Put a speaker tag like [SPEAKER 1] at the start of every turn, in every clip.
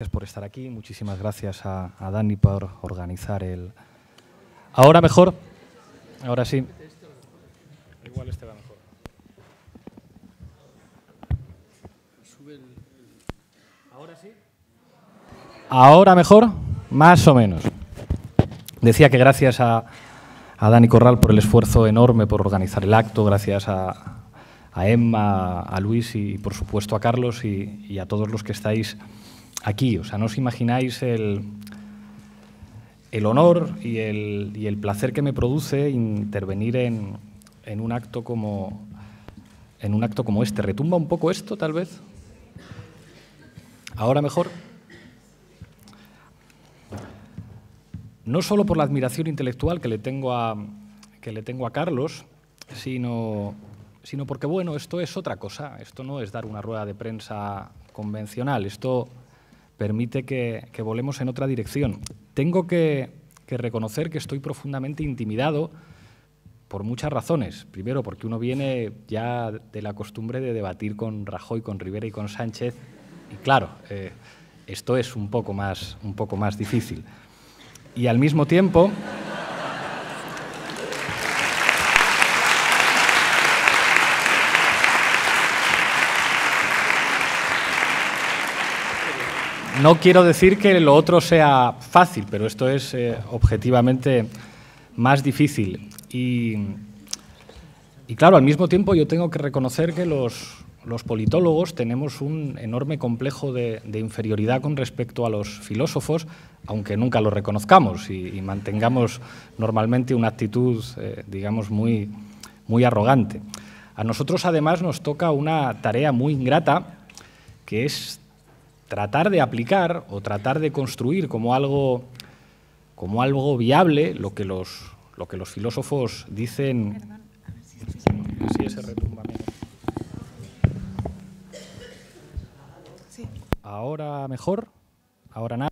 [SPEAKER 1] Gracias por estar aquí, muchísimas gracias a, Dani por organizar el... Ahora mejor, ahora sí. Igual este ¿Ahora sí? Ahora mejor, más o menos. Decía que gracias a, a Dani Corral por el esfuerzo enorme por organizar el acto, gracias a, Emma, a Luis y por supuesto a Carlos y a todos los que estáis aquí. O sea, no os imagináis el, el honor y el, y el, placer que me produce intervenir en, en, un acto como, en un acto como este. ¿Retumba un poco esto, tal vez? ¿Ahora mejor? No solo por la admiración intelectual que le tengo a, que le tengo a Carlos, sino, sino porque, bueno, esto es otra cosa. Esto no es dar una rueda de prensa convencional. Esto permite que, que volemos en otra dirección. Tengo que, reconocer que estoy profundamente intimidado por muchas razones. Primero, porque uno viene ya de la costumbre de debatir con Rajoy, con Rivera y con Sánchez. Y claro, eh, esto es un poco, más, un poco más difícil. Y al mismo tiempo... no quiero decir que lo otro sea fácil, pero esto es eh, objetivamente más difícil. Y, claro, al mismo tiempo yo tengo que reconocer que los, politólogos tenemos un enorme complejo de, inferioridad con respecto a los filósofos, aunque nunca lo reconozcamos y, mantengamos normalmente una actitud, eh, digamos, muy, muy arrogante. A nosotros además nos toca una tarea muy ingrata, que es tratar de aplicar o tratar de construir como algo, como algo viable lo que, los, lo que los filósofos dicen. a ver si Ahora mejor, ahora nada.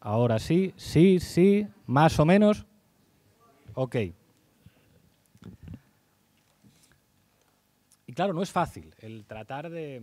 [SPEAKER 1] Ahora sí, sí, sí, más o menos. Ok. Y claro, no es fácil el tratar de,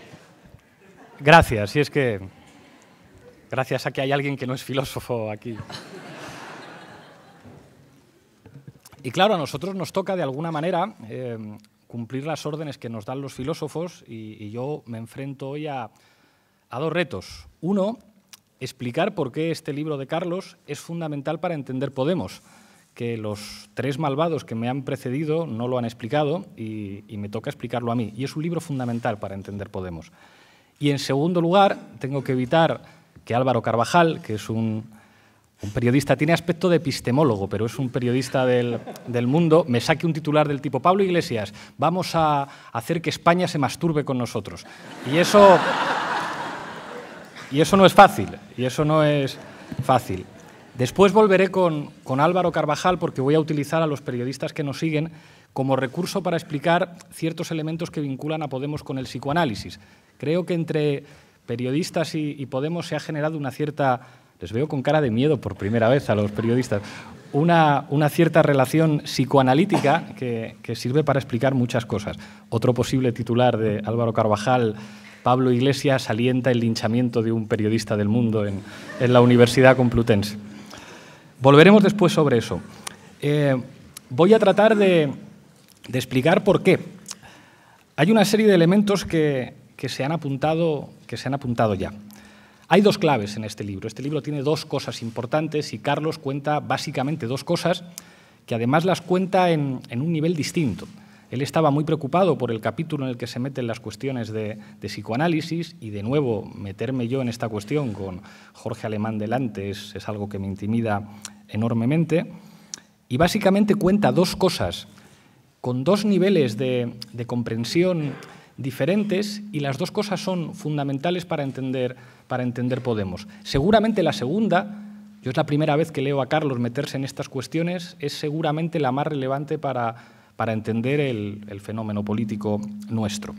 [SPEAKER 1] Gracias, y es que gracias a que hay alguien que no es filósofo aquí. Y claro, a nosotros nos toca de alguna manera eh, cumplir las órdenes que nos dan los filósofos y, yo me enfrento hoy a, dos retos. Uno, explicar por qué este libro de Carlos es fundamental para entender Podemos, que los tres malvados que me han precedido no lo han explicado y, me toca explicarlo a mí. Y es un libro fundamental para entender Podemos. Y en segundo lugar, tengo que evitar que Álvaro Carvajal, que es un, periodista, tiene aspecto de epistemólogo, pero es un periodista del, mundo, me saque un titular del tipo Pablo Iglesias, vamos a hacer que España se masturbe con nosotros. Y eso, y eso no es fácil, y eso no es fácil. Después volveré con Álvaro Carvajal porque voy a utilizar a los periodistas que nos siguen como recurso para explicar ciertos elementos que vinculan a Podemos con el psicoanálisis, Creo que entre periodistas y, Podemos se ha generado una cierta les veo con cara de miedo por primera vez a los periodistas, una, una cierta relación psicoanalítica que, sirve para explicar muchas cosas. Otro posible titular de Álvaro Carvajal, Pablo Iglesias alienta el linchamiento de un periodista del mundo en, en la Universidad Complutense. Volveremos después sobre eso. Eh, voy a tratar de, de explicar por qué. Hay una serie de elementos que, que se han apuntado, que se han apuntado ya. Hay dos claves en este libro. Este libro tiene dos cosas importantes y Carlos cuenta básicamente dos cosas que además las cuenta en, un nivel distinto. Él estaba muy preocupado por el capítulo en el que se meten las cuestiones de, psicoanálisis y de nuevo meterme yo en esta cuestión con Jorge Alemán delante es, algo que me intimida enormemente. Y básicamente cuenta dos cosas con dos niveles de, de comprensión diferentes y las dos cosas son fundamentales para entender, para entender Podemos. Seguramente la segunda, yo es la primera vez que leo a Carlos meterse en estas cuestiones, es seguramente la más relevante para, para entender el, fenómeno político nuestro.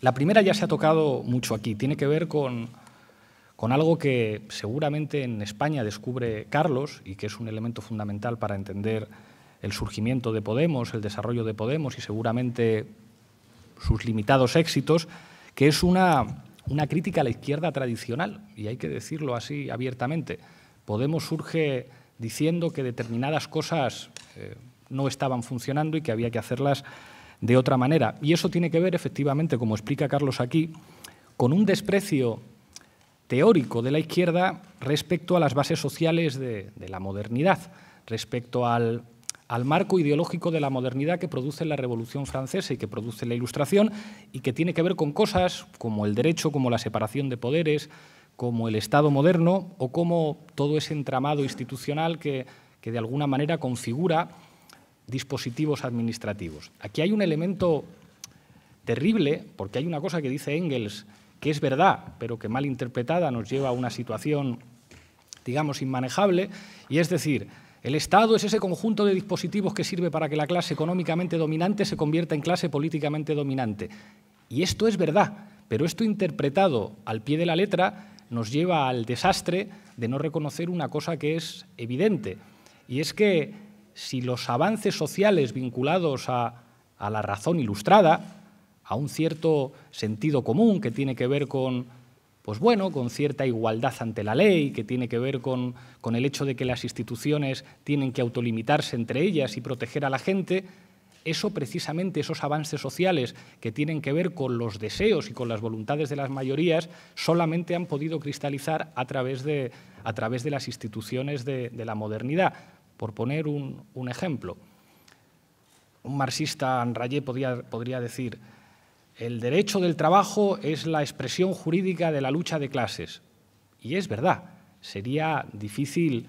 [SPEAKER 1] La primera ya se ha tocado mucho aquí, tiene que ver con, con algo que seguramente en España descubre Carlos y que es un elemento fundamental para entender el surgimiento de Podemos, el desarrollo de Podemos y seguramente sus limitados éxitos, que es una, crítica a la izquierda tradicional, y hay que decirlo así abiertamente. Podemos surge diciendo que determinadas cosas eh, no estaban funcionando y que había que hacerlas de otra manera. Y eso tiene que ver, efectivamente, como explica Carlos aquí, con un desprecio teórico de la izquierda respecto a las bases sociales de la modernidad, respecto al al marco ideológico de la modernidad que produce la Revolución Francesa y que produce la Ilustración y que tiene que ver con cosas como el derecho, como la separación de poderes, como el Estado moderno o como todo ese entramado institucional que, que de alguna manera configura dispositivos administrativos. Aquí hay un elemento terrible, porque hay una cosa que dice Engels que es verdad, pero que mal interpretada nos lleva a una situación, digamos, inmanejable, y es decir, el Estado es ese conjunto de dispositivos que sirve para que la clase económicamente dominante se convierta en clase políticamente dominante. Y esto es verdad, pero esto interpretado al pie de la letra nos lleva al desastre de no reconocer una cosa que es evidente, y es que si los avances sociales vinculados a, la razón ilustrada, a un cierto sentido común que tiene que ver con pues bueno, con cierta igualdad ante la ley, que tiene que ver con, el hecho de que las instituciones tienen que autolimitarse entre ellas y proteger a la gente, eso precisamente, esos avances sociales que tienen que ver con los deseos y con las voluntades de las mayorías, solamente han podido cristalizar a través de, a través de las instituciones de, la modernidad. Por poner un, ejemplo, un marxista, Rayé, podría, podría decir, el derecho del trabajo es la expresión jurídica de la lucha de clases. Y es verdad, sería difícil,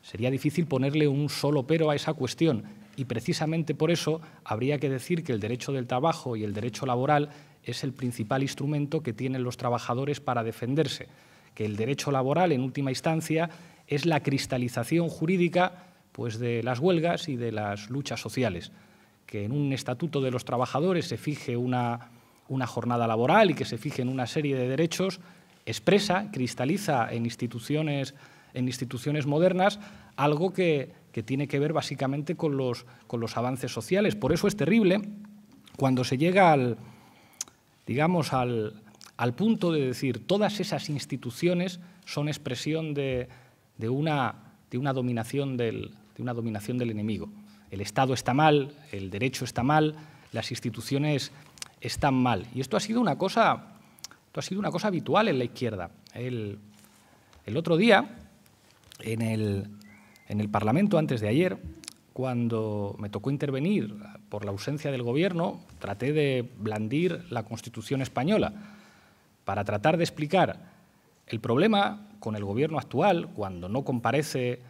[SPEAKER 1] sería difícil ponerle un solo pero a esa cuestión. Y precisamente por eso habría que decir que el derecho del trabajo y el derecho laboral es el principal instrumento que tienen los trabajadores para defenderse, que el derecho laboral, en última instancia, es la cristalización jurídica pues, de las huelgas y de las luchas sociales, que en un estatuto de los trabajadores se fije una, una jornada laboral y que se fije en una serie de derechos, expresa, cristaliza en instituciones, en instituciones modernas algo que, tiene que ver básicamente con los, con los avances sociales. Por eso es terrible cuando se llega al, digamos, al, punto de decir todas esas instituciones son expresión de, una, de, una dominación de, una, dominación del, enemigo. El Estado está mal, el derecho está mal, las instituciones están mal. Y esto ha sido una cosa, ha sido una cosa habitual en la izquierda. El, otro día, en el, en el Parlamento, antes de ayer, cuando me tocó intervenir por la ausencia del Gobierno, traté de blandir la Constitución española para tratar de explicar el problema con el Gobierno actual, cuando no comparece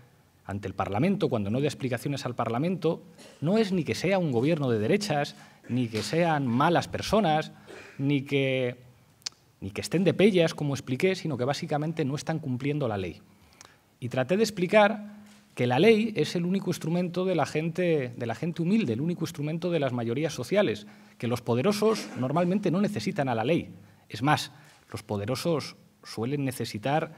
[SPEAKER 1] ante el Parlamento, cuando no da explicaciones al Parlamento, no es ni que sea un Gobierno de derechas, ni que sean malas personas, ni que, ni que estén de pellas, como expliqué, sino que básicamente no están cumpliendo la ley. Y traté de explicar que la ley es el único instrumento de la gente, de la gente humilde, el único instrumento de las mayorías sociales, que los poderosos normalmente no necesitan a la ley. Es más, los poderosos suelen necesitar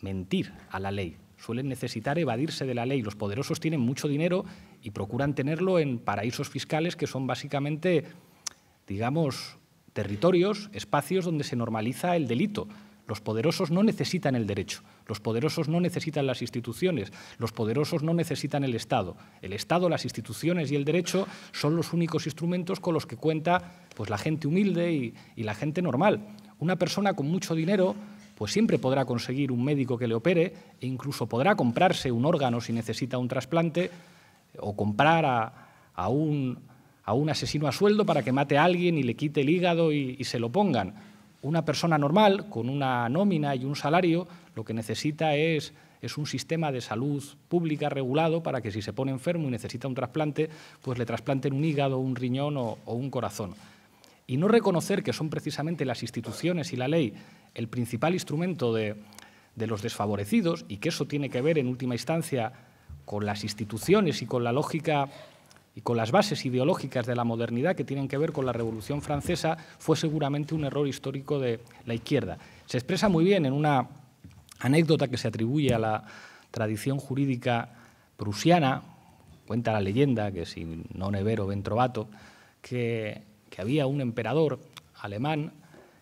[SPEAKER 1] mentir a la ley, suelen necesitar evadirse de la ley. Los poderosos tienen mucho dinero y procuran tenerlo en paraísos fiscales que son básicamente, digamos, territorios, espacios donde se normaliza el delito. Los poderosos no necesitan el derecho, los poderosos no necesitan las instituciones, los poderosos no necesitan el Estado. El Estado, las instituciones y el derecho son los únicos instrumentos con los que cuenta pues, la gente humilde y, y la gente normal. Una persona con mucho dinero pues siempre podrá conseguir un médico que le opere e incluso podrá comprarse un órgano si necesita un trasplante, o comprar a, un, asesino a sueldo para que mate a alguien y le quite el hígado y, se lo pongan. Una persona normal, con una nómina y un salario, lo que necesita es un sistema de salud pública regulado para que si se pone enfermo y necesita un trasplante, pues le trasplanten un hígado, un riñón o, un corazón. Y no reconocer que son precisamente las instituciones y la ley el principal instrumento de los desfavorecidos y que eso tiene que ver en última instancia con las instituciones y con la lógica y con las bases ideológicas de la modernidad que tienen que ver con la Revolución Francesa, fue seguramente un error histórico de la izquierda. Se expresa muy bien en una anécdota que se atribuye a la tradición jurídica prusiana, cuenta la leyenda, que si no nevero ben que, que había un emperador alemán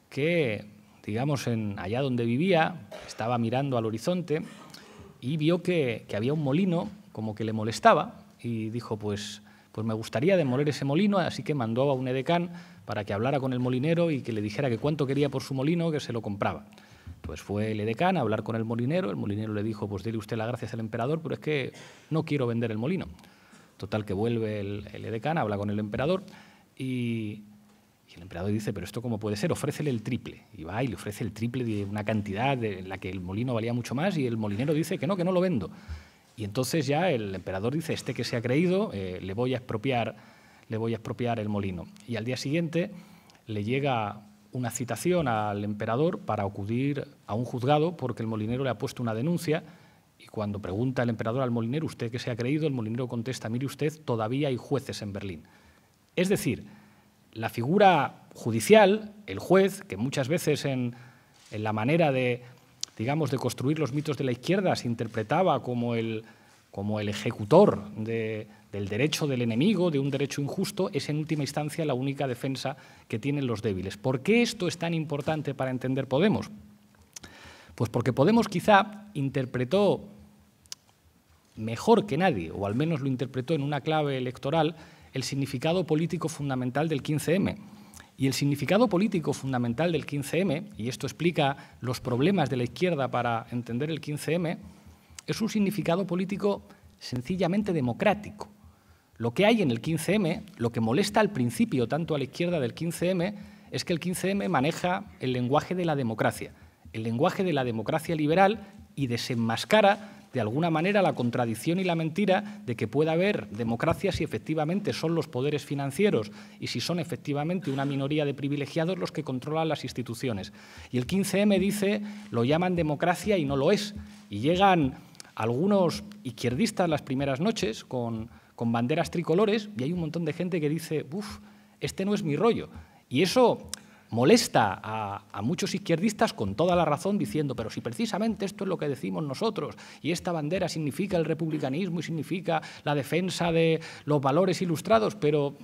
[SPEAKER 1] que, digamos, en allá donde vivía, estaba mirando al horizonte y vio que, había un molino como que le molestaba y dijo, pues, pues me gustaría demoler ese molino, así que mandó a un edecán para que hablara con el molinero y que le dijera que cuánto quería por su molino, que se lo compraba. Pues fue el edecán a hablar con el molinero, el molinero le dijo, pues dile usted las gracias al emperador, pero es que no quiero vender el molino. Total que vuelve el, el edecán, habla con el emperador y y el emperador dice, pero esto cómo puede ser, ofrécele el triple. Y va y le ofrece el triple de una cantidad en la que el molino valía mucho más y el molinero dice que no, que no lo vendo. Y entonces ya el emperador dice, este que se ha creído, eh, le, voy a expropiar, le voy a expropiar el molino. Y al día siguiente le llega una citación al emperador para acudir a un juzgado porque el molinero le ha puesto una denuncia y cuando pregunta el emperador al molinero, usted que se ha creído, el molinero contesta, mire usted, todavía hay jueces en Berlín. Es decir, la figura judicial, el juez, que muchas veces en, la manera de, digamos, de construir los mitos de la izquierda se interpretaba como el, como el ejecutor del derecho del enemigo, de un derecho injusto, es en última instancia la única defensa que tienen los débiles. ¿Por qué esto es tan importante para entender Podemos? Pues porque Podemos quizá interpretó mejor que nadie, o al menos lo interpretó en una clave electoral, el significado político fundamental del 15M. Y el significado político fundamental del 15M, y esto explica los problemas de la izquierda para entender el 15M, es un significado político sencillamente democrático. Lo que hay en el 15M, lo que molesta al principio tanto a la izquierda del 15M, es que el 15M maneja el lenguaje de la democracia, el lenguaje de la democracia liberal y desenmascara de alguna manera la contradicción y la mentira de que pueda haber democracia si efectivamente son los poderes financieros y si son efectivamente una minoría de privilegiados los que controlan las instituciones. Y el 15M dice, lo llaman democracia y no lo es. Y llegan algunos izquierdistas las primeras noches con, banderas tricolores y hay un montón de gente que dice, uff, este no es mi rollo. Y eso molesta a, muchos izquierdistas con toda la razón diciendo, pero si precisamente esto es lo que decimos nosotros y esta bandera significa el republicanismo y significa la defensa de los valores ilustrados, pero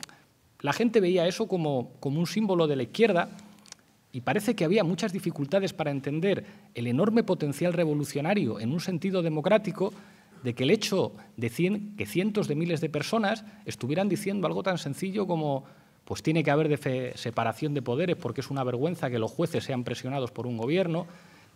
[SPEAKER 1] la gente veía eso como, como un símbolo de la izquierda y parece que había muchas dificultades para entender el enorme potencial revolucionario en un sentido democrático de que el hecho de que cientos de miles de personas estuvieran diciendo algo tan sencillo como pues tiene que haber de separación de poderes porque es una vergüenza que los jueces sean presionados por un gobierno,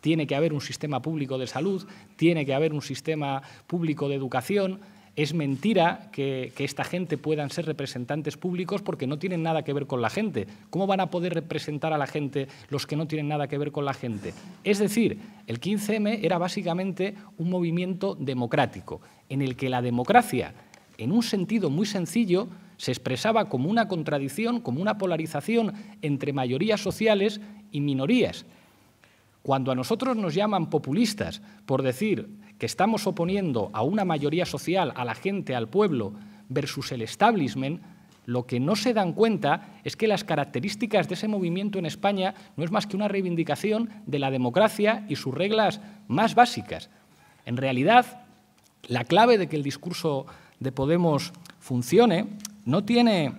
[SPEAKER 1] tiene que haber un sistema público de salud, tiene que haber un sistema público de educación. Es mentira que, que esta gente puedan ser representantes públicos porque no tienen nada que ver con la gente. ¿Cómo van a poder representar a la gente los que no tienen nada que ver con la gente? Es decir, el 15M era básicamente un movimiento democrático en el que la democracia, en un sentido muy sencillo, se expresaba como una contradicción, como una polarización entre mayorías sociales y minorías. Cuando a nosotros nos llaman populistas por decir que estamos oponiendo a una mayoría social, a la gente, al pueblo, versus el establishment, lo que no se dan cuenta es que las características de ese movimiento en España no es más que una reivindicación de la democracia y sus reglas más básicas. En realidad, la clave de que el discurso de Podemos funcione no tiene,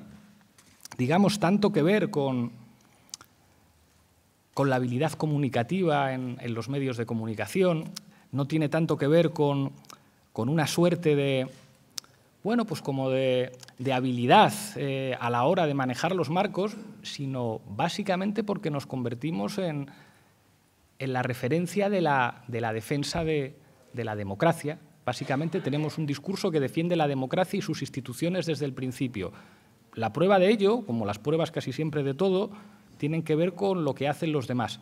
[SPEAKER 1] digamos, tanto que ver con, la habilidad comunicativa en, los medios de comunicación, no tiene tanto que ver con, una suerte de, bueno, pues como de, habilidad eh, a la hora de manejar los marcos, sino básicamente porque nos convertimos en, la referencia de la, defensa de la democracia, Básicamente tenemos un discurso que defiende la democracia y sus instituciones desde el principio. La prueba de ello, como las pruebas casi siempre de todo, tienen que ver con lo que hacen los demás.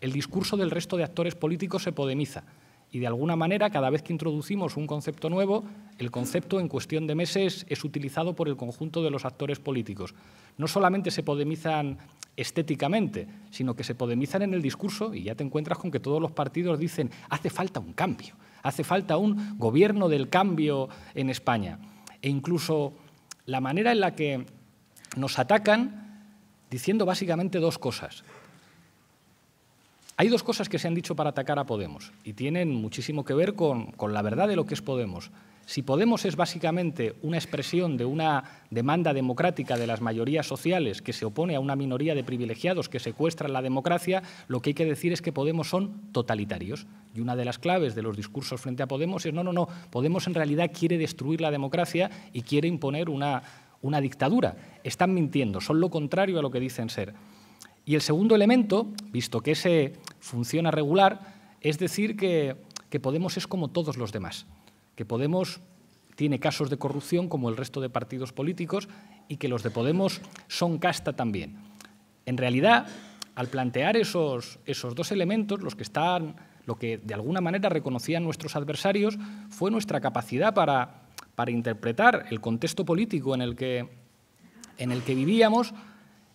[SPEAKER 1] El discurso del resto de actores políticos se podemiza y de alguna manera cada vez que introducimos un concepto nuevo, el concepto en cuestión de meses es utilizado por el conjunto de los actores políticos. No solamente se podemizan estéticamente, sino que se podemizan en el discurso y ya te encuentras con que todos los partidos dicen hace falta un cambio. Hace falta un gobierno del cambio en España. E incluso la manera en la que nos atacan diciendo básicamente dos cosas. Hay dos cosas que se han dicho para atacar a Podemos y tienen muchísimo que ver con, con la verdad de lo que es Podemos. Si Podemos es básicamente una expresión de una demanda democrática de las mayorías sociales que se opone a una minoría de privilegiados que secuestran la democracia, lo que hay que decir es que Podemos son totalitarios. Y una de las claves de los discursos frente a Podemos es no, no, no, Podemos en realidad quiere destruir la democracia y quiere imponer una, dictadura. Están mintiendo, son lo contrario a lo que dicen ser. Y el segundo elemento, visto que ese funciona regular, es decir que Podemos es como todos los demás que Podemos tiene casos de corrupción como el resto de partidos políticos y que los de Podemos son casta también. En realidad, al plantear esos, esos dos elementos, los que están, lo que de alguna manera reconocían nuestros adversarios, fue nuestra capacidad para, interpretar el contexto político en el que, en el que vivíamos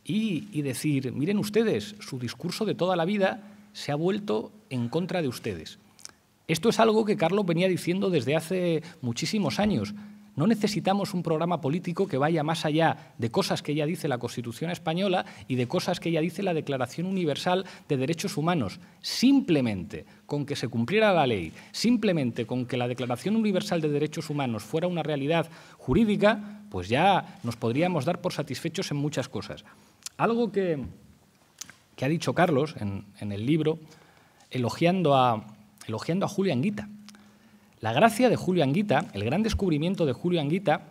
[SPEAKER 1] y decir, miren ustedes, su discurso de toda la vida se ha vuelto en contra de ustedes. Esto es algo que Carlos venía diciendo desde hace muchísimos años. No necesitamos un programa político que vaya más allá de cosas que ya dice la Constitución española y de cosas que ya dice la Declaración Universal de Derechos Humanos. Simplemente con que se cumpliera la ley, simplemente con que la Declaración Universal de Derechos Humanos fuera una realidad jurídica, pues ya nos podríamos dar por satisfechos en muchas cosas. Algo que, que ha dicho Carlos en, en el libro, elogiando a, elogiando a Julio Anguita. La gracia de Julio Anguita, el gran descubrimiento de Julio Anguita,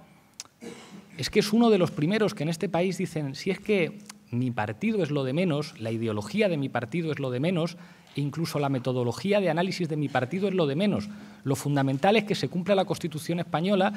[SPEAKER 1] es que es uno de los primeros que en este país dicen, si es que mi partido es lo de menos, la ideología de mi partido es lo de menos, e incluso la metodología de análisis de mi partido es lo de menos. Lo fundamental es que se cumpla la Constitución española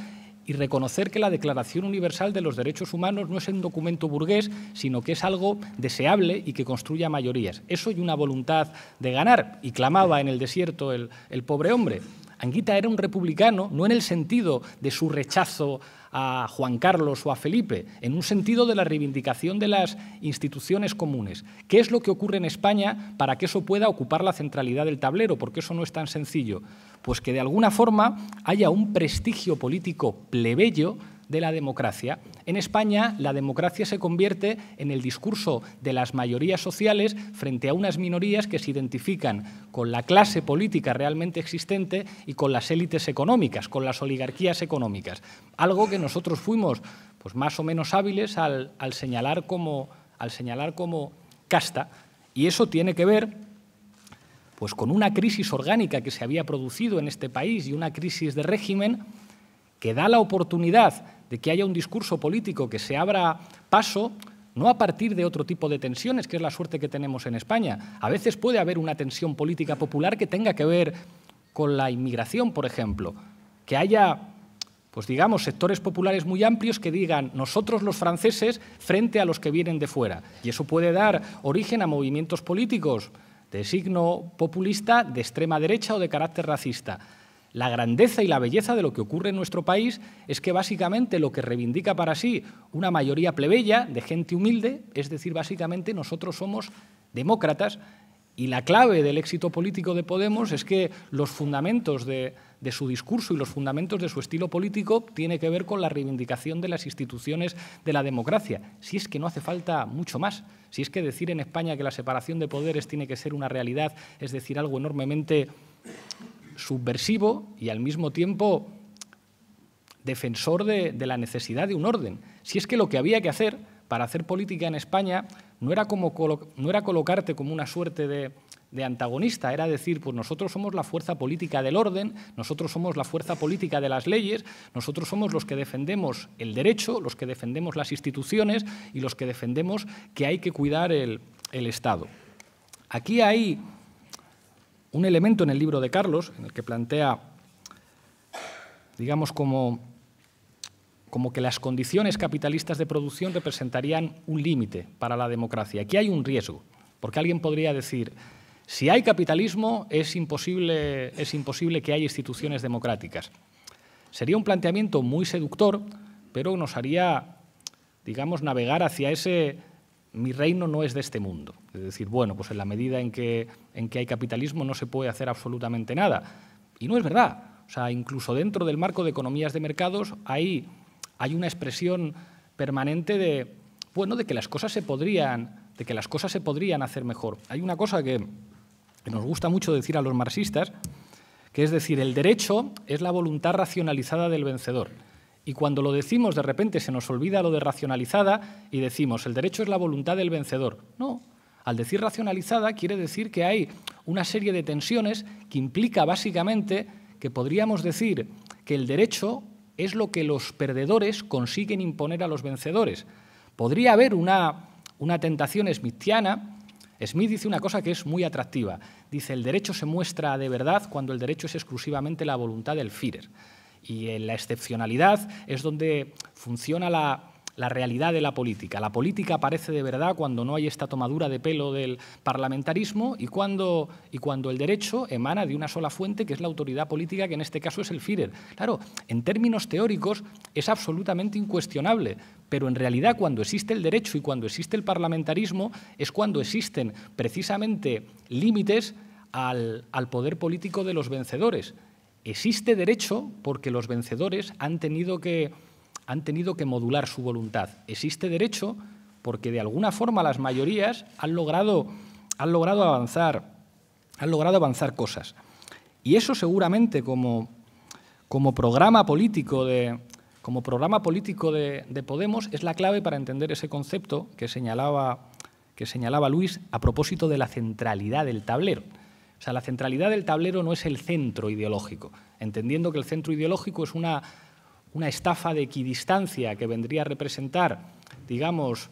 [SPEAKER 1] y reconocer que la Declaración Universal de los Derechos Humanos no es un documento burgués, sino que es algo deseable y que construya mayorías. Eso y una voluntad de ganar, y clamaba en el desierto el, el pobre hombre. Anguita era un republicano, no en el sentido de su rechazo a Juan Carlos o a Felipe, en un sentido de la reivindicación de las instituciones comunes. ¿Qué es lo que ocurre en España para que eso pueda ocupar la centralidad del tablero? Porque eso no es tan sencillo. Pues que de alguna forma haya un prestigio político plebeyo de la democracia. En España, la democracia se convierte en el discurso de las mayorías sociales frente a unas minorías que se identifican con la clase política realmente existente y con las élites económicas, con las oligarquías económicas. Algo que nosotros fuimos pues, más o menos hábiles al, señalar como, al señalar como casta. Y eso tiene que ver pues, con una crisis orgánica que se había producido en este país y una crisis de régimen que da la oportunidad de que haya un discurso político que se abra paso, no a partir de otro tipo de tensiones, que es la suerte que tenemos en España. A veces puede haber una tensión política popular que tenga que ver con la inmigración, por ejemplo, que haya pues digamos, sectores populares muy amplios que digan nosotros los franceses frente a los que vienen de fuera. Y eso puede dar origen a movimientos políticos de signo populista, de extrema derecha o de carácter racista. La grandeza y la belleza de lo que ocurre en nuestro país es que básicamente lo que reivindica para sí una mayoría plebeya de gente humilde, es decir, básicamente nosotros somos demócratas y la clave del éxito político de Podemos es que los fundamentos de, su discurso y los fundamentos de su estilo político tiene que ver con la reivindicación de las instituciones de la democracia. Si es que no hace falta mucho más, si es que decir en España que la separación de poderes tiene que ser una realidad, es decir, algo enormemente subversivo y al mismo tiempo defensor de, la necesidad de un orden. Si es que lo que había que hacer para hacer política en España no era, como no era colocarte como una suerte de, antagonista, era decir, pues nosotros somos la fuerza política del orden, nosotros somos la fuerza política de las leyes, nosotros somos los que defendemos el derecho, los que defendemos las instituciones y los que defendemos que hay que cuidar el, el Estado. Aquí hay un elemento en el libro de Carlos, en el que plantea, digamos, como, que las condiciones capitalistas de producción representarían un límite para la democracia. Aquí hay un riesgo, porque alguien podría decir, si hay capitalismo es imposible, es imposible que haya instituciones democráticas. Sería un planteamiento muy seductor, pero nos haría, digamos, navegar hacia ese mi reino no es de este mundo. Es decir, bueno, pues en la medida en que, en que hay capitalismo no se puede hacer absolutamente nada. Y no es verdad. O sea, incluso dentro del marco de economías de mercados hay, hay una expresión permanente de, bueno, de que las cosas se podrían, de que las cosas se podrían hacer mejor. Hay una cosa que, que nos gusta mucho decir a los marxistas, que es decir, el derecho es la voluntad racionalizada del vencedor. Y cuando lo decimos, de repente se nos olvida lo de racionalizada y decimos, el derecho es la voluntad del vencedor. No, al decir racionalizada quiere decir que hay una serie de tensiones que implica básicamente que podríamos decir que el derecho es lo que los perdedores consiguen imponer a los vencedores. Podría haber una, una tentación smithiana. Smith dice una cosa que es muy atractiva. Dice, el derecho se muestra de verdad cuando el derecho es exclusivamente la voluntad del Führer. Y en la excepcionalidad es donde funciona la, la realidad de la política. La política aparece de verdad cuando no hay esta tomadura de pelo del parlamentarismo y cuando, y cuando el derecho emana de una sola fuente, que es la autoridad política, que en este caso es el firer Claro, en términos teóricos es absolutamente incuestionable, pero en realidad cuando existe el derecho y cuando existe el parlamentarismo es cuando existen precisamente límites al poder político de los vencedores. Existe derecho porque los vencedores han tenido que han tenido que modular su voluntad. Existe derecho porque de alguna forma las mayorías han logrado, han logrado avanzar, han logrado avanzar cosas. Y eso seguramente como, como programa político de, como programa político Podemos es la clave para entender ese concepto que señalaba, que señalaba Luis a propósito de la centralidad del tablero. O sea, la centralidad del tablero no es el centro ideológico, entendiendo que el centro ideológico es una una estafa de equidistancia que vendría a representar, digamos,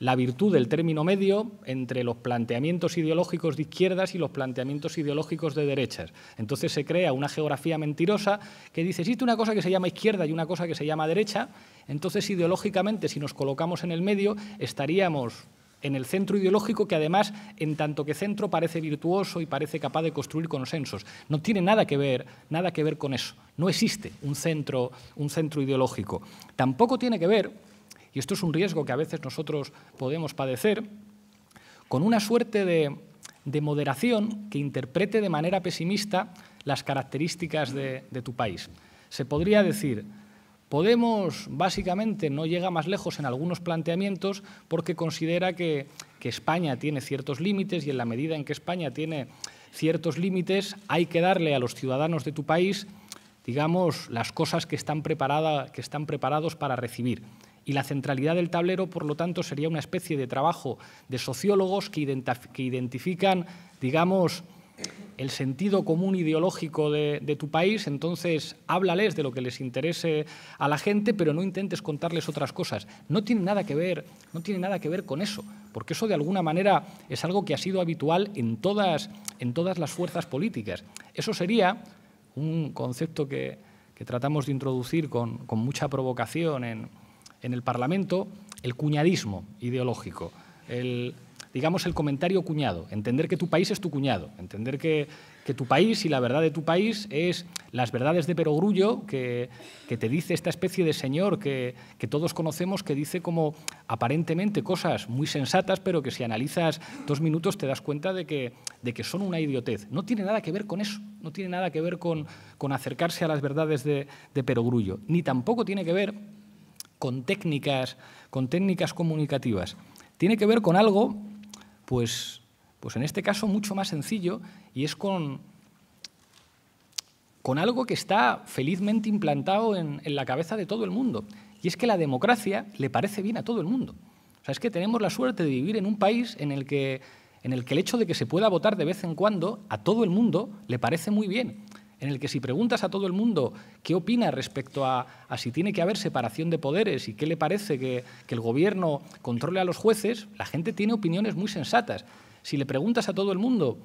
[SPEAKER 1] la virtud del término medio entre los planteamientos ideológicos de izquierdas y los planteamientos ideológicos de derechas. Entonces se crea una geografía mentirosa que dice, existe una cosa que se llama izquierda y una cosa que se llama derecha, entonces ideológicamente si nos colocamos en el medio estaríamos en el centro ideológico que además, en tanto que centro, parece virtuoso y parece capaz de construir consensos. No tiene nada que ver, nada que ver con eso. No existe un centro, un centro ideológico. Tampoco tiene que ver, y esto es un riesgo que a veces nosotros podemos padecer, con una suerte de, moderación que interprete de manera pesimista las características de, de tu país. Se podría decir, Podemos básicamente no llega más lejos en algunos planteamientos porque considera que, España tiene ciertos límites y en la medida en que España tiene ciertos límites hay que darle a los ciudadanos de tu país digamos, las cosas que están, que están preparados para recibir. Y la centralidad del tablero, por lo tanto, sería una especie de trabajo de sociólogos que, que identifican, digamos, el sentido común ideológico de, tu país, entonces háblales de lo que les interese a la gente, pero no intentes contarles otras cosas. No tiene nada que ver, no tiene nada que ver con eso, porque eso de alguna manera es algo que ha sido habitual en todas, en todas las fuerzas políticas. Eso sería un concepto que, tratamos de introducir con, mucha provocación en, en, el Parlamento, el cuñadismo ideológico. El, digamos, el comentario cuñado, entender que tu país es tu cuñado, entender que, tu país y la verdad de tu país es las verdades de Perogrullo que, que te dice esta especie de señor que, todos conocemos que dice como aparentemente cosas muy sensatas, pero que si analizas dos minutos te das cuenta de que, de que son una idiotez. No tiene nada que ver con eso, no tiene nada que ver con, con acercarse a las verdades de, de Perogrullo, ni tampoco tiene que ver con técnicas, con técnicas comunicativas. Tiene que ver con algo pues, pues en este caso mucho más sencillo y es con, con algo que está felizmente implantado en, en la cabeza de todo el mundo. Y es que la democracia le parece bien a todo el mundo. O sea, es que tenemos la suerte de vivir en un país en el que en el que el hecho de que se pueda votar de vez en cuando a todo el mundo le parece muy bien en el que si preguntas a todo el mundo qué opina respecto a, si tiene que haber separación de poderes y qué le parece que, el gobierno controle a los jueces, la gente tiene opiniones muy sensatas. Si le preguntas a todo el mundo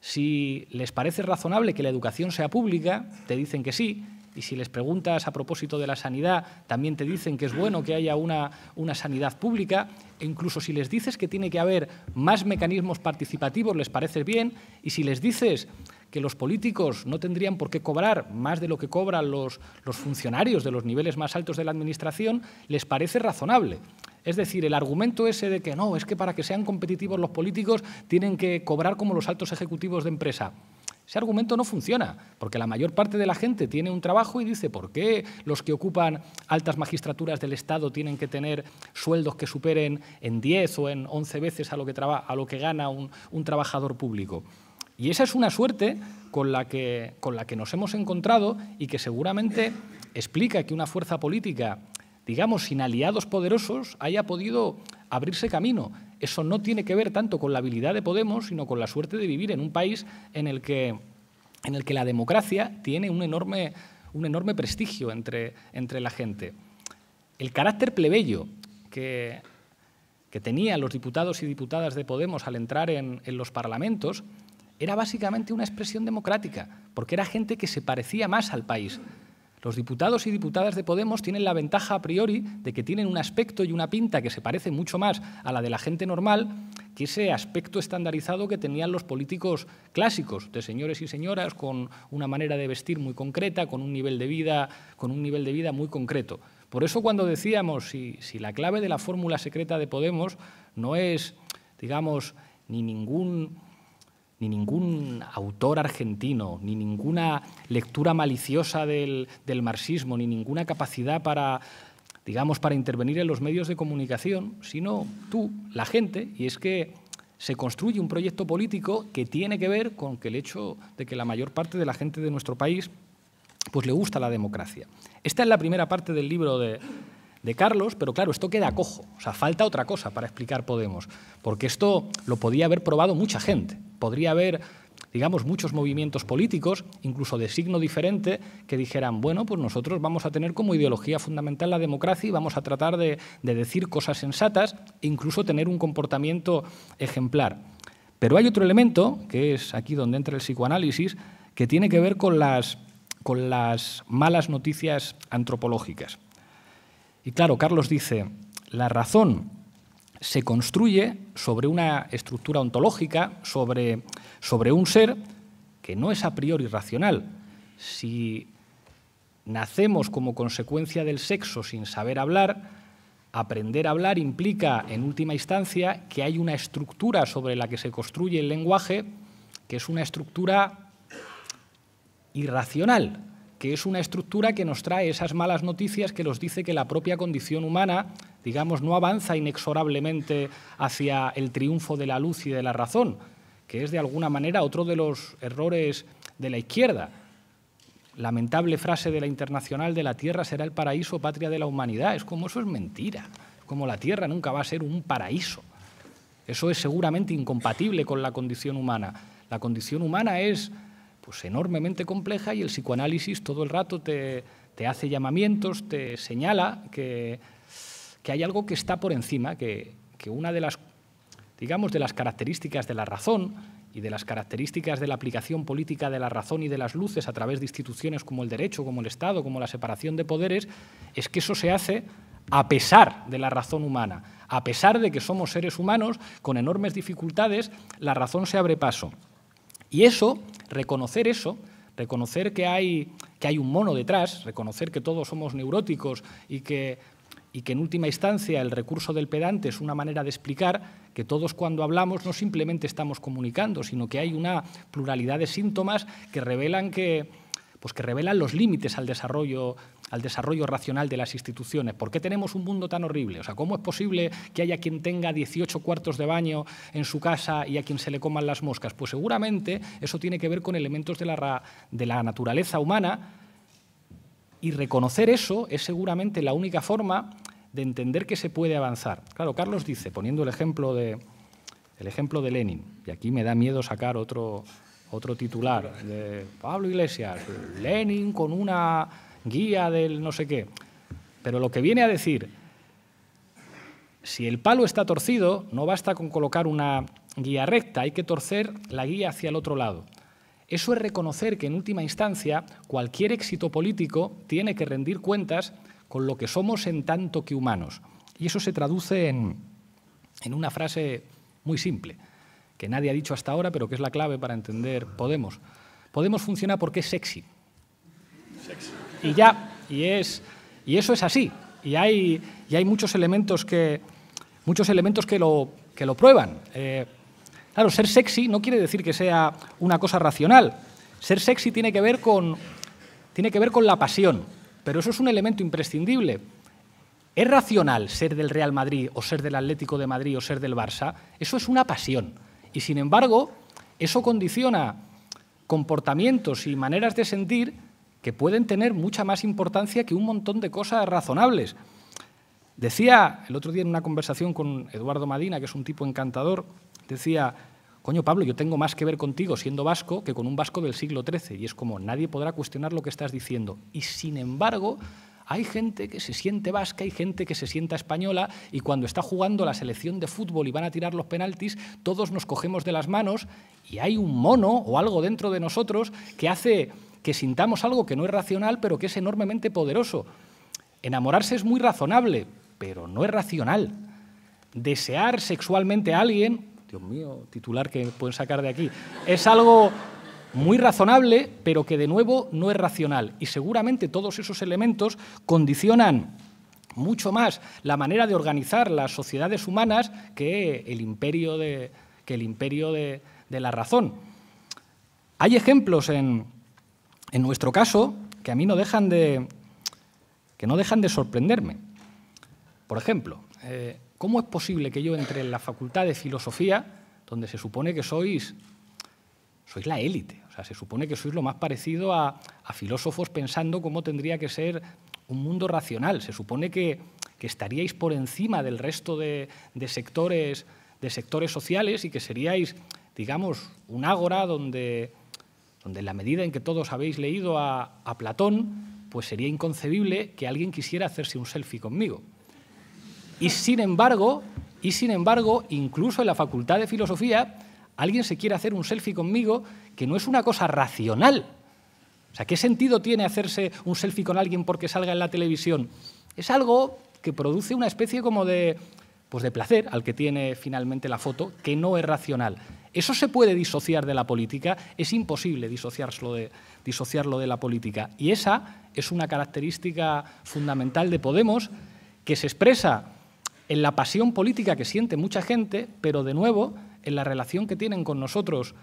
[SPEAKER 1] si les parece razonable que la educación sea pública, te dicen que sí, y si les preguntas a propósito de la sanidad, también te dicen que es bueno que haya una, una, sanidad pública, e incluso si les dices que tiene que haber más mecanismos participativos, les parece bien, y si les dices que los políticos no tendrían por qué cobrar más de lo que cobran los, funcionarios de los niveles más altos de la Administración, les parece razonable. Es decir, el argumento ese de que no, es que para que sean competitivos los políticos tienen que cobrar como los altos ejecutivos de empresa. Ese argumento no funciona, porque la mayor parte de la gente tiene un trabajo y dice, ¿por qué los que ocupan altas magistraturas del Estado tienen que tener sueldos que superen en 10 o en 11 veces a lo que, a lo que gana un trabajador público? Y esa es una suerte con la que, con la que nos hemos encontrado y que seguramente explica que una fuerza política, digamos, sin aliados poderosos, haya podido abrirse camino. Eso no tiene que ver tanto con la habilidad de Podemos, sino con la suerte de vivir en un país en el que, en el que la democracia tiene un enorme, un enorme prestigio entre, entre la gente. El carácter plebeyo que, que tenían los diputados y diputadas de Podemos al entrar en los parlamentos era básicamente una expresión democrática, porque era gente que se parecía más al país. Los diputados y diputadas de Podemos tienen la ventaja a priori de que tienen un aspecto y una pinta que se parece mucho más a la de la gente normal que ese aspecto estandarizado que tenían los políticos clásicos, de señores y señoras con una manera de vestir muy concreta, con un nivel de vida, con un nivel de vida muy concreto. Por eso cuando decíamos si la clave de la fórmula secreta de Podemos no es, digamos, ni ningún ni ningún autor argentino, ni ninguna lectura maliciosa del, marxismo, ni ninguna capacidad para, digamos, para intervenir en los medios de comunicación, sino tú, la gente, y es que se construye un proyecto político que tiene que ver con que el hecho de que la mayor parte de la gente de nuestro país pues le gusta la democracia. Esta es la primera parte del libro de, de Carlos, pero claro, esto queda cojo. O sea, falta otra cosa para explicar Podemos, porque esto lo podía haber probado mucha gente podría haber digamos, muchos movimientos políticos, incluso de signo diferente, que dijeran, bueno, pues nosotros vamos a tener como ideología fundamental la democracia y vamos a tratar de, decir cosas sensatas e incluso tener un comportamiento ejemplar. Pero hay otro elemento, que es aquí donde entra el psicoanálisis, que tiene que ver con las malas noticias antropológicas. Y claro, Carlos dice, la razón se construye sobre una estructura ontológica, sobre, sobre un ser que no es a priori racional. Si nacemos como consecuencia del sexo sin saber hablar, aprender a hablar implica, en última instancia, que hay una estructura sobre la que se construye el lenguaje, que es una estructura irracional, que es una estructura que nos trae esas malas noticias que nos dice que la propia condición humana digamos, no avanza inexorablemente hacia el triunfo de la luz y de la razón, que es de alguna manera otro de los errores de la izquierda. Lamentable frase de la Internacional de la Tierra será el paraíso, patria de la humanidad. Es como eso es mentira, como la Tierra nunca va a ser un paraíso. Eso es seguramente incompatible con la condición humana. La condición humana es pues, enormemente compleja y el psicoanálisis todo el rato te, te hace llamamientos, te señala que que hay algo que está por encima, que, que una de las, digamos, de las características de la razón y de las características de la aplicación política de la razón y de las luces a través de instituciones como el derecho, como el Estado, como la separación de poderes, es que eso se hace a pesar de la razón humana. A pesar de que somos seres humanos con enormes dificultades, la razón se abre paso. Y eso, reconocer eso, reconocer que hay, que hay un mono detrás, reconocer que todos somos neuróticos y que y que en última instancia el recurso del pedante es una manera de explicar que todos cuando hablamos no simplemente estamos comunicando, sino que hay una pluralidad de síntomas que revelan que pues que revelan los límites al desarrollo, al desarrollo racional de las instituciones. ¿Por qué tenemos un mundo tan horrible? O sea, ¿cómo es posible que haya quien tenga 18 cuartos de baño en su casa y a quien se le coman las moscas? Pues seguramente eso tiene que ver con elementos de la, de la naturaleza humana y reconocer eso es seguramente la única forma de entender que se puede avanzar. Claro, Carlos dice, poniendo el ejemplo de, el ejemplo de Lenin, y aquí me da miedo sacar otro, otro titular de Pablo Iglesias, Lenin con una guía del no sé qué. Pero lo que viene a decir, si el palo está torcido, no basta con colocar una guía recta, hay que torcer la guía hacia el otro lado. Eso es reconocer que en última instancia cualquier éxito político tiene que rendir cuentas con lo que somos en tanto que humanos. Y eso se traduce en, una frase muy simple, que nadie ha dicho hasta ahora, pero que es la clave para entender Podemos. Podemos funciona porque es sexy. sexy. Y ya, y, es, y eso es así. Y hay, hay muchos elementos que, muchos elementos que, lo, lo prueban. Eh, Claro, ser sexy no quiere decir que sea una cosa racional. Ser sexy tiene que ver con, tiene que ver con la pasión, pero eso es un elemento imprescindible. ¿Es racional ser del Real Madrid o ser del Atlético de Madrid o ser del Barça? Eso es una pasión. Y sin embargo, eso condiciona comportamientos y maneras de sentir que pueden tener mucha más importancia que un montón de cosas razonables. Decía el otro día en una conversación con Eduardo Madina, que es un tipo encantador, Decía, coño Pablo, yo tengo más que ver contigo siendo vasco que con un vasco del siglo XIII. Y es como, nadie podrá cuestionar lo que estás diciendo. Y sin embargo, hay gente que se siente vasca, hay gente que se sienta española y cuando está jugando la selección de fútbol y van a tirar los penaltis, todos nos cogemos de las manos y hay un mono o algo dentro de nosotros que hace que sintamos algo que no es racional, pero que es enormemente poderoso. Enamorarse es muy razonable, pero no es racional. Desear sexualmente a alguien Dios mío, titular que pueden sacar de aquí. Es algo muy razonable, pero que de nuevo no es racional. Y seguramente todos esos elementos condicionan mucho más la manera de organizar las sociedades humanas que el imperio de, que el imperio de, la razón. Hay ejemplos en, nuestro caso que a mí no dejan de, que no dejan de sorprenderme. Por ejemplo, eh, ¿Cómo es posible que yo entre en la facultad de filosofía, donde se supone que sois, sois la élite? O sea, se supone que sois lo más parecido a, filósofos pensando cómo tendría que ser un mundo racional. Se supone que, estaríais por encima del resto de, sectores, de sectores sociales y que seríais, digamos, un ágora donde, donde en la medida en que todos habéis leído a, a Platón, pues sería inconcebible que alguien quisiera hacerse un selfie conmigo. Y sin embargo, y sin embargo, incluso en la Facultad de Filosofía, alguien se quiere hacer un selfie conmigo que no es una cosa racional. O sea, ¿qué sentido tiene hacerse un selfie con alguien porque salga en la televisión? Es algo que produce una especie como de, pues de placer al que tiene finalmente la foto, que no es racional. Eso se puede disociar de la política, es imposible disociarlo de la política. Y esa es una característica fundamental de Podemos que se expresa en la pasión política que siente mucha gente, pero de nuevo en la relación que tienen con nosotros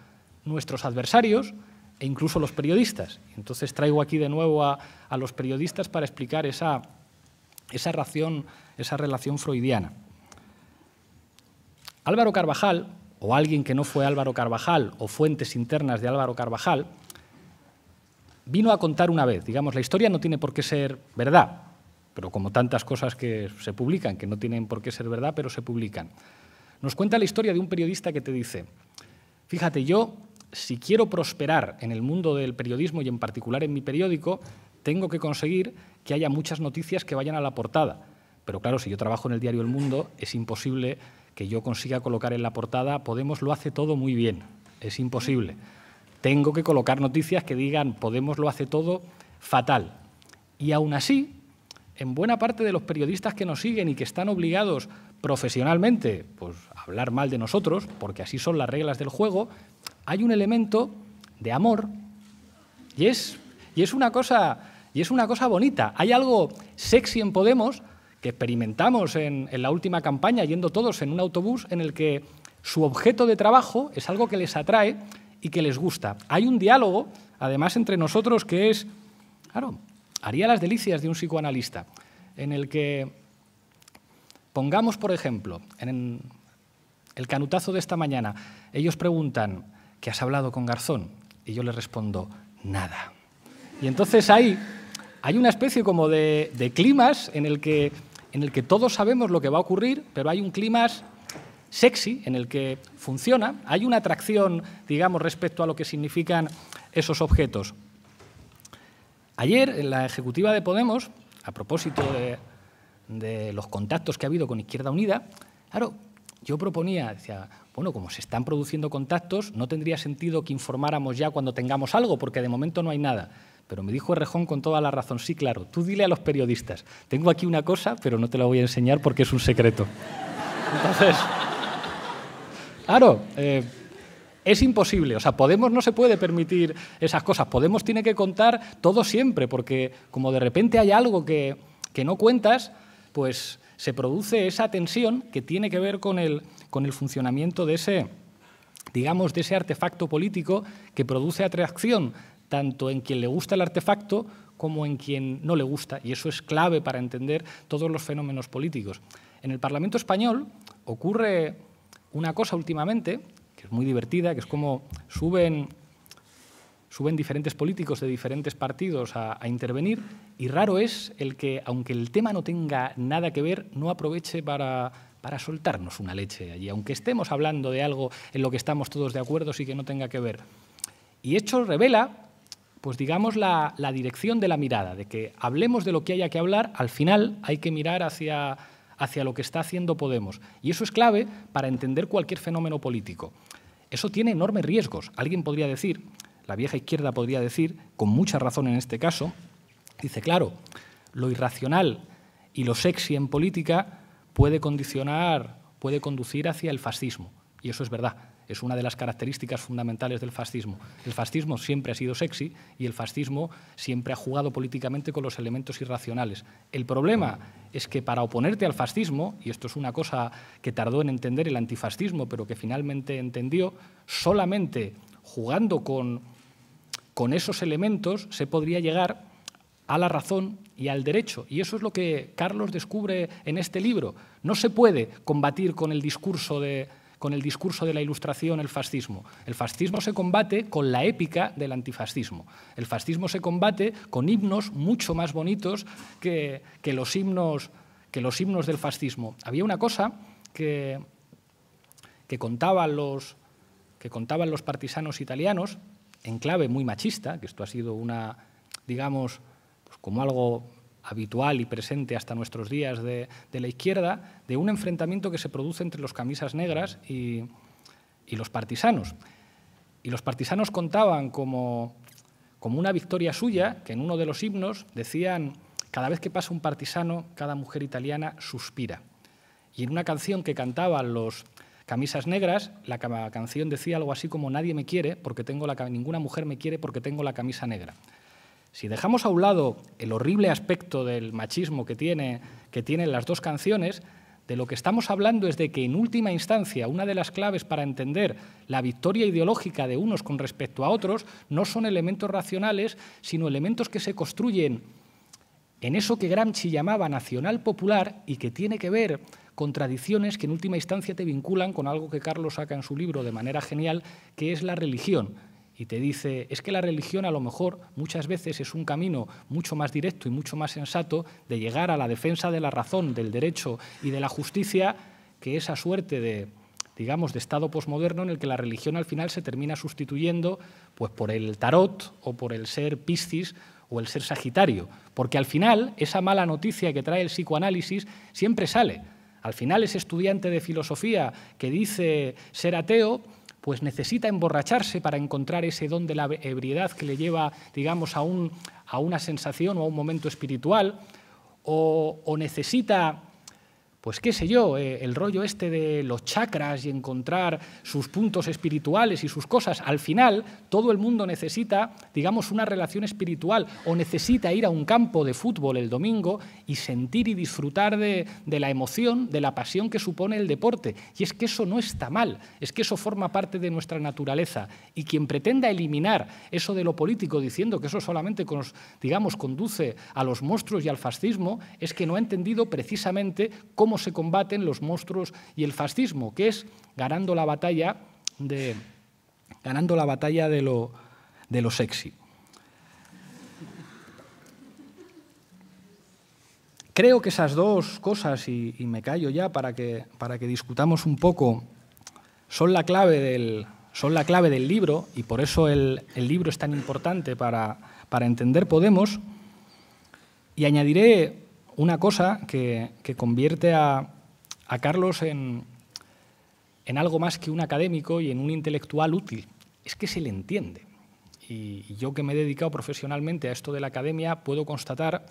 [SPEAKER 1] nuestros adversarios e incluso los periodistas. Entonces traigo aquí de nuevo a, los periodistas para explicar esa, esa, ración, esa relación freudiana. Álvaro Carvajal, o alguien que no fue Álvaro Carvajal, o fuentes internas de Álvaro Carvajal, vino a contar una vez, digamos, la historia no tiene por qué ser verdad, pero como tantas cosas que se publican, que no tienen por qué ser verdad, pero se publican. Nos cuenta la historia de un periodista que te dice, fíjate, yo si quiero prosperar en el mundo del periodismo y en particular en mi periódico, tengo que conseguir que haya muchas noticias que vayan a la portada. Pero claro, si yo trabajo en el diario El Mundo, es imposible que yo consiga colocar en la portada Podemos lo hace todo muy bien. Es imposible. Tengo que colocar noticias que digan Podemos lo hace todo fatal. Y aún así, en buena parte de los periodistas que nos siguen y que están obligados profesionalmente pues, a hablar mal de nosotros, porque así son las reglas del juego, hay un elemento de amor y es, y es, una, cosa, y es una cosa bonita. Hay algo sexy en Podemos que experimentamos en, la última campaña yendo todos en un autobús en el que su objeto de trabajo es algo que les atrae y que les gusta. Hay un diálogo, además, entre nosotros que es, haría las delicias de un psicoanalista, en el que pongamos, por ejemplo, en el canutazo de esta mañana, ellos preguntan, ¿qué has hablado con Garzón? Y yo les respondo, nada. Y entonces ahí hay una especie como de, climas en el, que, en el que todos sabemos lo que va a ocurrir, pero hay un clima sexy en el que funciona, hay una atracción, digamos, respecto a lo que significan esos objetos. Ayer, en la ejecutiva de Podemos, a propósito de, los contactos que ha habido con Izquierda Unida, claro, yo proponía, decía, bueno, como se están produciendo contactos, no tendría sentido que informáramos ya cuando tengamos algo, porque de momento no hay nada. Pero me dijo Rejón con toda la razón, sí, claro, tú dile a los periodistas, tengo aquí una cosa, pero no te la voy a enseñar porque es un secreto. Entonces, claro, eh, es imposible, o sea, Podemos no se puede permitir esas cosas. Podemos tiene que contar todo siempre, porque como de repente hay algo que, no cuentas, pues se produce esa tensión que tiene que ver con el, con el funcionamiento de ese, digamos, de ese artefacto político que produce atracción tanto en quien le gusta el artefacto como en quien no le gusta, y eso es clave para entender todos los fenómenos políticos. En el Parlamento español ocurre una cosa últimamente es muy divertida, que es como suben, suben diferentes políticos de diferentes partidos a, intervenir y raro es el que, aunque el tema no tenga nada que ver, no aproveche para, para soltarnos una leche allí, aunque estemos hablando de algo en lo que estamos todos de acuerdo, sí que no tenga que ver. Y hecho revela pues digamos, la, la, dirección de la mirada, de que hablemos de lo que haya que hablar, al final hay que mirar hacia, hacia lo que está haciendo Podemos. Y eso es clave para entender cualquier fenómeno político. Eso tiene enormes riesgos. Alguien podría decir, la vieja izquierda podría decir, con mucha razón en este caso, dice, claro, lo irracional y lo sexy en política puede condicionar, puede conducir hacia el fascismo. Y eso es verdad es una de las características fundamentales del fascismo. El fascismo siempre ha sido sexy y el fascismo siempre ha jugado políticamente con los elementos irracionales. El problema es que para oponerte al fascismo, y esto es una cosa que tardó en entender el antifascismo, pero que finalmente entendió, solamente jugando con, con esos elementos se podría llegar a la razón y al derecho. Y eso es lo que Carlos descubre en este libro. No se puede combatir con el discurso de con el discurso de la ilustración el fascismo. El fascismo se combate con la épica del antifascismo. El fascismo se combate con himnos mucho más bonitos que, los, himnos, que los del fascismo. Había una cosa que, que, contaban los, que contaban los partisanos italianos, en clave muy machista, que esto ha sido una, digamos, pues como algo habitual y presente hasta nuestros días de, la izquierda, de un enfrentamiento que se produce entre los camisas negras y, los partisanos. Y los partisanos contaban como, una victoria suya, que en uno de los himnos decían, cada vez que pasa un partisano, cada mujer italiana suspira. Y en una canción que cantaban los camisas negras, la canción decía algo así como, nadie me quiere porque tengo ninguna mujer me quiere porque tengo la camisa negra. Si dejamos a un lado el horrible aspecto del machismo que, tiene, tienen las dos canciones, de lo que estamos hablando es de que, en última instancia, una de las claves para entender la victoria ideológica de unos con respecto a otros no son elementos racionales, sino elementos que se construyen en eso que Gramsci llamaba nacional popular y que tiene que ver con tradiciones que en última instancia te vinculan con algo que Carlos saca en su libro de manera genial, que es la religión y te dice, es que la religión a lo mejor muchas veces es un camino mucho más directo y mucho más sensato de llegar a la defensa de la razón, del derecho y de la justicia, que esa suerte de, digamos, de estado posmoderno en el que la religión al final se termina sustituyendo pues, por el tarot o por el ser piscis o el ser sagitario. Porque al final esa mala noticia que trae el psicoanálisis siempre sale. Al final ese estudiante de filosofía que dice ser ateo pues necesita emborracharse para encontrar ese don de la ebriedad que le lleva, digamos, a, un, a una sensación o a un momento espiritual, o, o necesita pues qué sé yo, eh, el rollo este de los chakras y encontrar sus puntos espirituales y sus cosas. Al final, todo el mundo necesita, digamos, una relación espiritual o necesita ir a un campo de fútbol el domingo y sentir y disfrutar de, la emoción, de la pasión que supone el deporte. Y es que eso no está mal, es que eso forma parte de nuestra naturaleza. Y quien pretenda eliminar eso de lo político diciendo que eso solamente, digamos, conduce a los monstruos y al fascismo, es que no ha entendido precisamente cómo se combaten los monstruos y el fascismo, que es ganando la batalla de, ganando la batalla de lo, sexy. Creo que esas dos cosas, y, me callo ya para que, para que discutamos un poco, son la clave del, son la clave del libro y por eso el, libro es tan importante para, para entender Podemos. Y añadiré una cosa que, convierte a, Carlos en, algo más que un académico y en un intelectual útil. Es que se le entiende. Y, yo que me he dedicado profesionalmente a esto de la academia, puedo constatar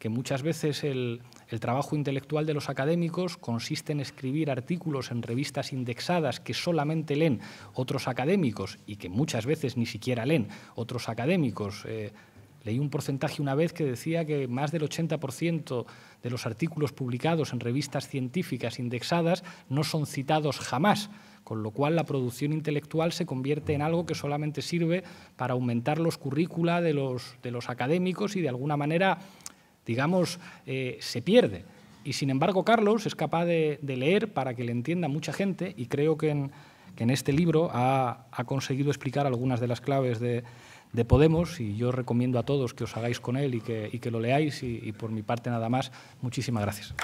[SPEAKER 1] que muchas veces el, trabajo intelectual de los académicos consiste en escribir artículos en revistas indexadas que solamente leen otros académicos y que muchas veces ni siquiera leen otros académicos. Eh, Leí un porcentaje una vez que decía que más del 80% de los artículos publicados en revistas científicas indexadas no son citados jamás, con lo cual la producción intelectual se convierte en algo que solamente sirve para aumentar los currícula de los, de los académicos y de alguna manera, digamos, eh, se pierde. Y sin embargo, Carlos es capaz de, leer para que le entienda mucha gente y creo que en, este libro ha conseguido explicar algunas de las claves de, de Podemos y yo recomiendo a todos que os hagáis con él y que, lo leáis y por mi parte nada más. Muchísimas gracias.